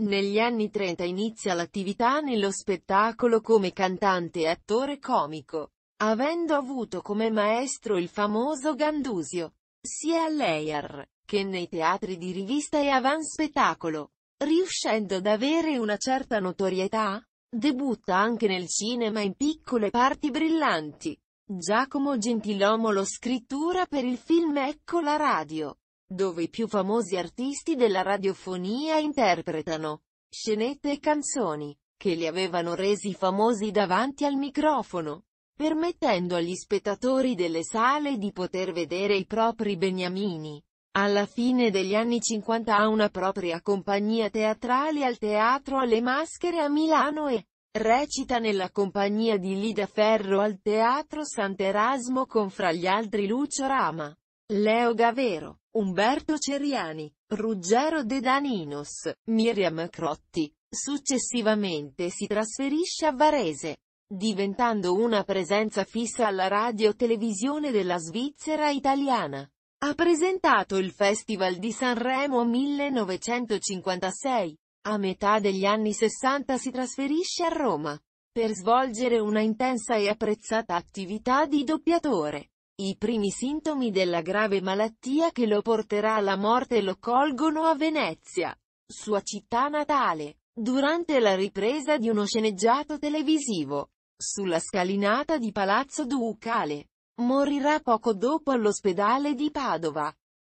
Negli anni 30 inizia l'attività nello spettacolo come cantante e attore comico, avendo avuto come maestro il famoso Gandusio, sia all'EIAR, che nei teatri di rivista e avanspettacolo. Riuscendo ad avere una certa notorietà, debutta anche nel cinema in piccole parti brillanti. Giacomo Gentilomo lo scrittura per il film Ecco la radio, dove i più famosi artisti della radiofonia interpretano scenette e canzoni, che li avevano resi famosi davanti al microfono, permettendo agli spettatori delle sale di poter vedere i propri beniamini. Alla fine degli anni 50 ha una propria compagnia teatrale al Teatro alle Maschere a Milano e recita nella compagnia di Lida Ferro al Teatro Sant'Erasmo con fra gli altri Lucio Rama. Leo Gavero, Umberto Ceriani, Ruggero De Daninos, Miriam Crotti. Successivamente si trasferisce a Varese, diventando una presenza fissa alla radio-televisione della Svizzera italiana. Ha presentato il Festival di Sanremo 1956. A metà degli anni 60 si trasferisce a Roma, per svolgere una intensa e apprezzata attività di doppiatore. I primi sintomi della grave malattia che lo porterà alla morte lo colgono a Venezia, sua città natale, durante la ripresa di uno sceneggiato televisivo, sulla scalinata di Palazzo Ducale. Morirà poco dopo all'ospedale di Padova.